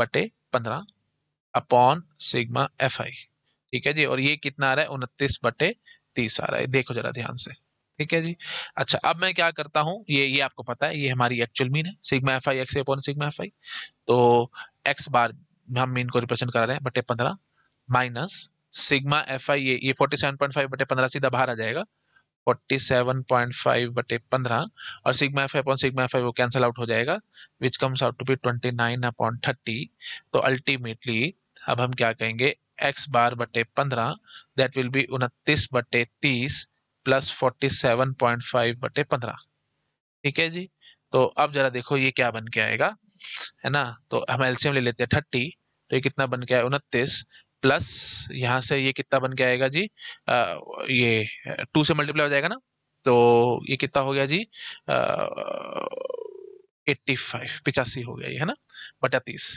बटे 15 अपॉन सिग्मा एफ आई ठीक है जी और ये कितना आ रहा है उनतीस बटे तीस आ रहा है देखो जरा ध्यान से ठीक है जी अच्छा अब मैं क्या करता हूँ ये ये आपको पता है ये हमारी एक्चुअल मीन है sigma F I X upon sigma F I तो एक्स बार हम मीन को रिप्रेजेंट करा रहे हैं बटे पंद्रह माइनस सिग्मा एफ आई ये ये फोर्टी सेवन पॉइंट फाइव बटे पंद्रह सीधा बाहर आ जाएगा फोर्टी सेवन पॉइंट फाइव बटे पंद्रह और sigma F upon sigma F वो कैंसिल आउट हो जाएगा which comes out to be twenty nine upon thirty तो अल्टीमेटली अब हम क्या कहेंगे एक्स बार बटे पंद्रह दैट विल बी उनतीस बटे तीस plus forty seven point five बटे पंद्रह ठीक है जी तो अब जरा देखो ये क्या बन के आएगा है ना तो हम एल्सियम ले लेते हैं थर्टी तो ये कितना बन के आया उनतीस प्लस यहाँ से ये कितना बन के आएगा जी आ, ये टू से मल्टीप्लाई हो जाएगा ना तो ये कितना हो गया जी एट्टी फाइव पिचासी हो गया ये है ना बटा तीस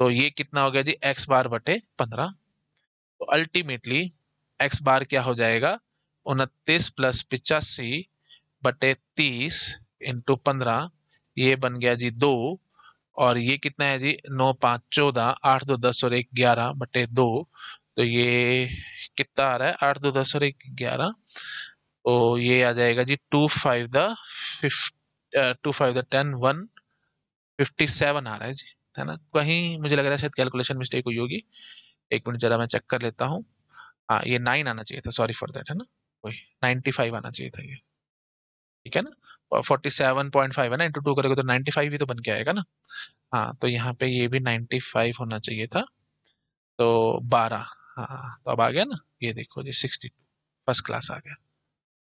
तो ये कितना हो गया जी एक्स बार बटे पंद्रह तो अल्टीमेटली एक्स बार क्या हो जाएगा उनतीस प्लस पिचासी बटे तीस इंटू पंद्रह ये बन गया जी दो और ये कितना है जी नौ पाँच चौदह आठ दो दस और एक ग्यारह बटे दो तो ये कितना आ रहा है आठ दो दस और एक ग्यारह तो ये आ जाएगा जी two five the two five the ten one fifty seven आ रहा है जी है ना कहीं मुझे लग रहा है शायद कैलकुलेशन मिस्टेक हुई होगी एक मिनट जरा मैं चेक कर लेता हूँ हाँ ये नाइन आना चाहिए था सॉरी फॉर देट है ना वही नाइन्टी फाइव आना चाहिए था ये ठीक है ना फोर्टी सेवन पॉइंट फाइव है ना इंटू टू करोगे तो नाइन्टी फाइव ही तो बन के आएगा ना हाँ तो यहाँ पे ये भी नाइन्टी फाइव होना चाहिए था तो बारह हाँ तो अब आ गया ना ये देखो जी सिक्सटी टू फर्स्ट क्लास आ गया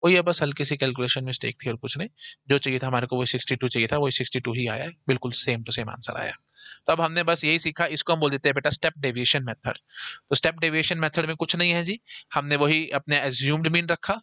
वही है बस हल्की सी कैलकुलेशन मिस्टेक थी और कुछ नहीं जो चाहिए था हमारे को वही सिक्सटी टू चाहिए था वही सिक्सटी टू ही आया बिल्कुल सेम टू तो सेम आंसर आया तो अब हमने बस यही सीखा इसको हम बोल देते हैं बेटा स्टेप डेविएशन मेथड तो स्टेप डेविएशन मेथड में कुछ नहीं है जी हमने वही अपने एज्यूम्ड मीन रखा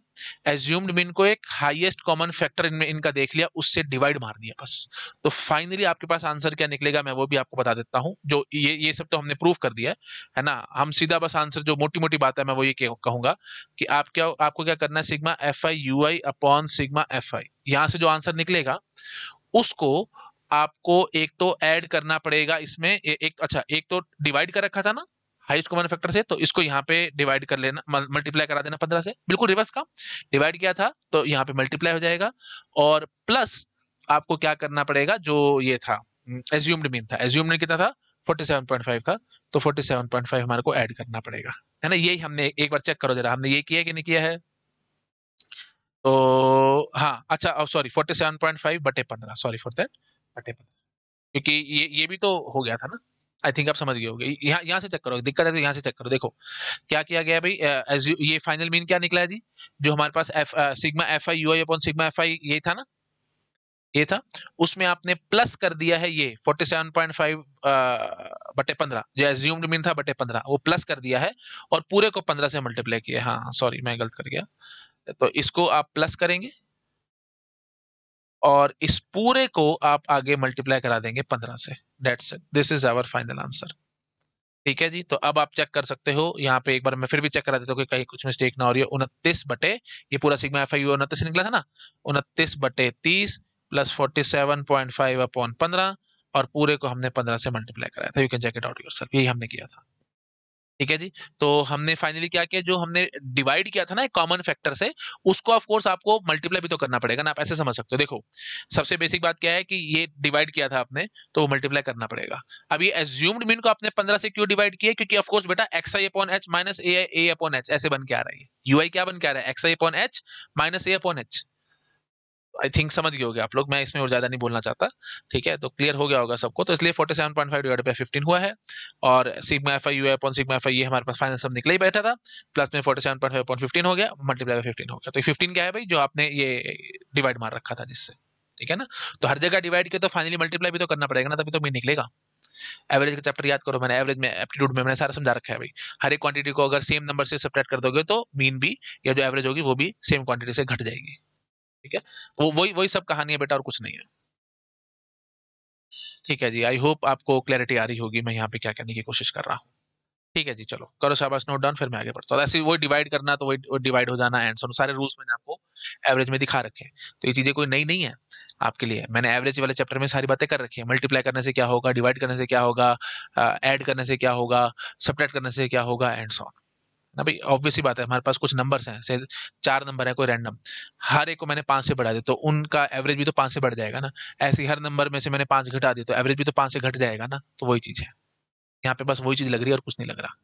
एज्यूम्ड मीन को एक हाईएस्ट कॉमन फैक्टर इनमें इनका देख लिया उससे डिवाइड मार दिया बस तो फाइनली आपके पास आंसर क्या निकलेगा मैं वो भी आपको बता देता हूँ जो ये ये सब तो हमने प्रूफ कर दिया है है ना हम सीधा बस आंसर जो मोटी मोटी बात है मैं वो ये कहूँगा कि आप क्या आपको क्या करना है sigma F I U I upon sigma F I यहाँ से जो आंसर निकलेगा उसको आपको एक तो ऐड करना पड़ेगा इसमें ए, एक अच्छा एक तो डिवाइड कर रखा था ना हाईएस्ट कॉमन फैक्टर से तो इसको यहाँ पे डिवाइड कर लेना मल्टीप्लाई करा देना पंद्रह से बिल्कुल रिवर्स का डिवाइड किया था तो यहाँ पे मल्टीप्लाई हो जाएगा और प्लस आपको क्या करना पड़ेगा जो ये था एज्यूम्ड हम्म, मीन था एज्यूम्ड मीन कितना था 47.5 था तो 47.5 हमारे को ऐड करना पड़ेगा है ना यही हमने एक बार चेक करो जरा हमने ये किया कि नहीं किया है तो हाँ अच्छा सॉरी 47.5 बटे पंद्रह सॉरी फॉर दैट फटे पता क्योंकि ये ये भी तो हो गया था ना आई थिंक आप समझ गए होगे यहाँ यहाँ से चेक करो दिक्कत है तो यहाँ से चेक करो देखो क्या किया गया भाई एज ये फाइनल मीन क्या निकला है जी जो हमारे पास F sigma F I U I upon sigma F I ये था ना ये था उसमें आपने प्लस कर दिया है ये 47.5 बटे 15 जो एज्यूम्ड मीन था बटे 15 वो प्लस कर दिया है और पूरे को 15 से मल्टीप्लाई किया हाँ सॉरी मैं गलत कर गया तो इसको आप प्लस करेंगे और इस पूरे को आप आगे मल्टीप्लाई करा देंगे पंद्रह से that's it this is our final answer ठीक है जी तो अब आप चेक कर सकते हो यहाँ पे एक बार मैं फिर भी चेक करा देता हूँ कि कहीं कुछ मिस्टेक ना हो रही है उनतीस बटे ये पूरा सिग्मा एफ आई उनतीस निकला था ना उनतीस बटे तीस plus forty seven point five upon पंद्रह और पूरे को हमने पंद्रह से मल्टीप्लाई कराया था you can check it out your यही हमने किया था ठीक है जी तो हमने फाइनली क्या किया जो हमने डिवाइड किया था ना एक कॉमन फैक्टर से उसको ऑफ कोर्स आपको मल्टीप्लाई भी तो करना पड़ेगा ना आप ऐसे समझ सकते हो देखो सबसे बेसिक बात क्या है कि ये डिवाइड किया था आपने तो वो मल्टीप्लाई करना पड़ेगा अब ये एज्यूम्ड मीन को आपने पंद्रह से क्यों डिवाइड किया क्योंकि ऑफकोर्स बेटा X I upon H minus A I A upon H ऐसे बन के आ रहा है यू आई क्या बन के आ रहा है x I upon H minus A upon H I think समझ गए होगे आप लोग मैं इसमें और ज़्यादा नहीं बोलना चाहता ठीक है तो क्लियर हो गया होगा सबको तो इसलिए forty seven point five divide by fifteen हुआ है और sigma F I U upon sigma F I ये हमारे पास फाइनल सब निकले ही बैठा था प्लस में forty seven point five point fifteen हो गया मल्टीप्लाई बाई फिफ्टीन हो गया तो फिफ्टीन क्या है भाई जो आपने ये डिवाइड मार रखा था जिससे ठीक है ना तो हर जगह डिवाइड किया तो फाइनली मल्टीप्लाई भी तो करना पड़ेगा ना तभी तो मैं निकलेगा एवरेज का चैप्टर याद करो मैंने एवरेज में एप्टीट्यूड में मैंने सारा समझा रखा है भाई हर एक क्वांटिटी को अगर सेम नंबर से सब्ट्रैक्ट कर दोगे तो मीन भी या जो एवरेज होगी वो भी सेम क्वांटिटी से घट जाएगी ठीक है वो वही वही सब कहानी है बेटा और कुछ नहीं है ठीक है जी आई होप आपको क्लैरिटी आ रही होगी मैं यहाँ पे क्या करने की कोशिश कर रहा हूँ ठीक है जी चलो करो शाबाश नोट डाउन फिर मैं आगे बढ़ता हूँ ऐसे वही डिवाइड करना तो वही डिवाइड हो जाना एंड सारे रूल्स मैंने आपको एवरेज में दिखा रखे तो ये चीज़ें कोई नई नहीं है आपके लिए मैंने एवरेज वाले चैप्टर में सारी बातें कर रखी है मल्टीप्लाई करने से क्या होगा डिवाइड करने से क्या होगा ऐड करने से क्या होगा सपरेट करने से क्या होगा एंड सॉन ना भाई ऑब्वियसली बात है हमारे पास कुछ नंबर्स हैं से चार नंबर है कोई रैंडम हर एक को मैंने पाँच से बढ़ा दिया तो उनका एवरेज भी तो पाँच से बढ़ जाएगा ना ऐसे हर नंबर में से मैंने पाँच घटा दिया तो एवरेज भी तो पाँच से घट जाएगा ना तो वही चीज़ है यहाँ पे बस वही चीज़ लग रही है और कुछ नहीं लग रहा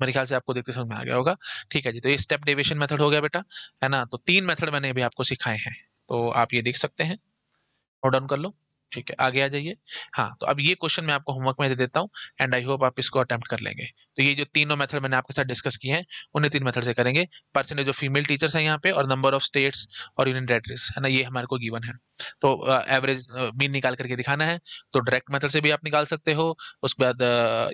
मेरे ख्याल से आपको देखते समझ में आ गया होगा ठीक है जी तो ये स्टेप डेविएशन मेथड हो गया बेटा है ना तो तीन मेथड मैंने अभी आपको सिखाए हैं तो आप ये देख सकते हैं नोट डाउन कर लो ठीक है आगे आ जाइए हाँ तो अब ये क्वेश्चन मैं आपको होमवर्क में दे देता हूँ एंड आई होप आप इसको अटेम्प्ट कर लेंगे तो ये जो तीनों मेथड मैंने आपके साथ डिस्कस किए हैं उन्हें तीन मेथड से करेंगे परसेंटेज जो फीमेल टीचर्स हैं यहाँ पे और नंबर ऑफ स्टेट्स और यूनियन टेरेटरीज है ना ये हमारे को गिवन है तो एवरेज मीन निकाल करके दिखाना है तो डायरेक्ट मेथड से भी आप निकाल सकते हो उसके बाद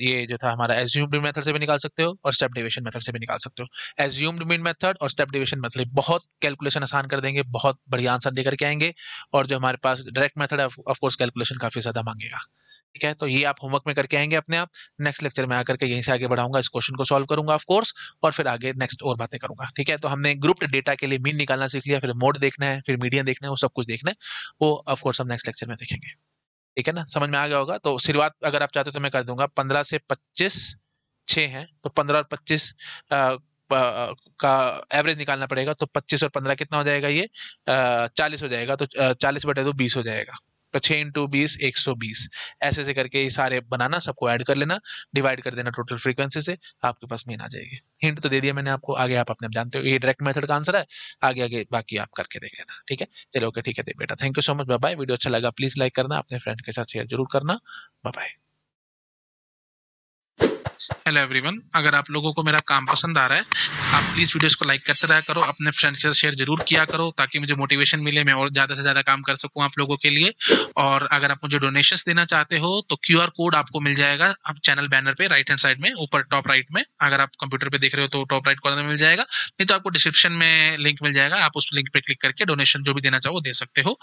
ये जो था हमारा एज्यूम्ड मेथड से भी निकाल सकते हो और स्टेप डिविजन मेथड से भी निकाल सकते हो एज्यूम्ड मीन मेथड और स्टेप डिविजन मेथड बहुत कैलकुलेशन आसान कर देंगे बहुत बढ़िया आंसर लेकर के आएंगे और जो हमारे पास डायरेक्ट मेथड है कोर्स कैलकुलेशन काफ़ी ज़्यादा मांगेगा ठीक है तो ये आप होमवर्क में करके आएंगे अपने आप नेक्स्ट लेक्चर में आकर के यहीं से आगे बढ़ाऊंगा इस क्वेश्चन को सॉल्व करूंगा ऑफ कोर्स और फिर आगे नेक्स्ट और बातें करूंगा ठीक है तो हमने ग्रुप्ड डेटा के लिए मीन निकालना सीख लिया फिर मोड देखना है फिर मीडियम देखना है वो सब कुछ देखना है वो ऑफकोर्स हम नेक्स्ट लेक्चर में देखेंगे ठीक है ना समझ में आ गया होगा तो शुरुआत अगर आप चाहते हो तो मैं कर दूंगा पंद्रह से पच्चीस छः हैं तो पंद्रह और पच्चीस का एवरेज निकालना पड़ेगा तो पच्चीस और पंद्रह कितना हो जाएगा ये चालीस हो जाएगा तो चालीस बटे दो बीस हो जाएगा छः टू बीस एक सौ बीस ऐसे ऐसे करके ये सारे बनाना सबको ऐड कर लेना डिवाइड कर देना टोटल फ्रीक्वेंसी से आपके पास मेन आ जाएगी हिंट तो दे दिया मैंने आपको आगे आप अपने आप जानते हो ये डायरेक्ट मेथड का आंसर है आगे आगे बाकी आप करके देख लेना ठीक है चलो ओके ठीक है बेटा thank you so much bye video अच्छा लगा प्लीज लाइक करना अपने फ्रेंड के साथ शेयर जरूर करना बाय हेलो एवरीवन अगर आप लोगों को मेरा काम पसंद आ रहा है आप प्लीज़ वीडियोस को लाइक करते रहा करो अपने फ्रेंड्स के साथ शेयर जरूर किया करो ताकि मुझे मोटिवेशन मिले मैं और ज़्यादा से ज़्यादा काम कर सकूँ आप लोगों के लिए और अगर आप मुझे डोनेशंस देना चाहते हो तो क्यू कोड आपको मिल जाएगा आप चैनल बैनर पर राइट हैंड साइड में ऊपर टॉप राइट में अगर आप कंप्यूटर पर देख रहे हो तो टॉप राइट कॉर्नर में मिल जाएगा नहीं तो आपको डिस्क्रिप्शन में लिंक मिल जाएगा आप उस लिंक पर क्लिक करके डोनेशन जो भी देना चाहो दे सकते हो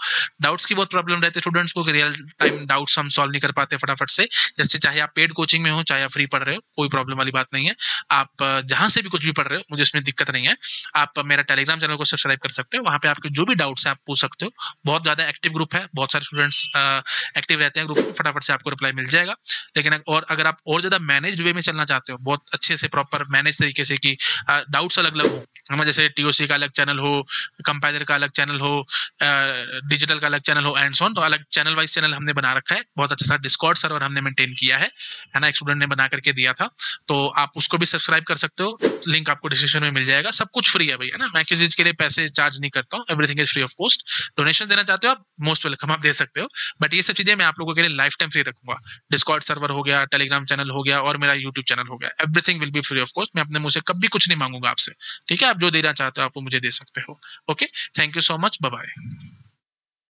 डाउट्स की बहुत प्रॉब्लम रहती है स्टूडेंट्स को रियल टाइम डाउट्स हम सॉल्व नहीं कर पाते फटाफट से जैसे चाहे आप पेड कोचिंग में हो चाहे आप फ्री पढ़ रहे हो कोई प्रॉब्लम वाली बात नहीं है आप जहां से भी कुछ भी पढ़ रहे हो मुझे इसमें दिक्कत नहीं है आप मेरा टेलीग्राम चैनल को सब्सक्राइब कर सकते हो वहाँ पे आपके जो भी डाउट्स हैं आप पूछ सकते हो बहुत ज़्यादा एक्टिव ग्रुप है बहुत सारे स्टूडेंट्स एक्टिव रहते हैं ग्रुप फटाफट से आपको रिप्लाई मिल जाएगा लेकिन और अगर आप और ज़्यादा मैनेज वे में चलना चाहते हो बहुत अच्छे से प्रॉपर मैनेज तरीके से कि डाउट्स अलग अलग हो हमें जैसे टी का अलग चैनल हो कंपाइलर का अलग चैनल हो डिजिटल का अलग चैनल हो एंड सोन तो अलग चैनल वाइज चैनल हमने बना रखा है बहुत अच्छा सा डिस्कॉर्ड सर्वर हमने मेंटेन किया है है ना एक स्टूडेंट ने बना करके दिया था था तो आप उसको भी सब्सक्राइब कर सकते हो लिंक आपको डिस्क्रिप्शन में मिल जाएगा सब कुछ फ्री है भैया ना मैं किसी चीज के लिए पैसे चार्ज नहीं करता हूँ everything is free of cost donation देना चाहते हो आप मोस्ट वेलकम आप दे सकते हो बट ये सब चीजें मैं आप लोगों के लिए लाइफ टाइम फ्री रखूंगा डिस्कॉर्ड सर्वर हो गया टेलीग्राम चैनल हो गया और मेरा यूट्यूब चैनल हो गया everything will be free of cost मैं अपने मुझसे कभी कुछ नहीं मांगूंगा आपसे ठीक है आप जो देना चाहते हो आप वो मुझे दे सकते हो okay thank you so much bye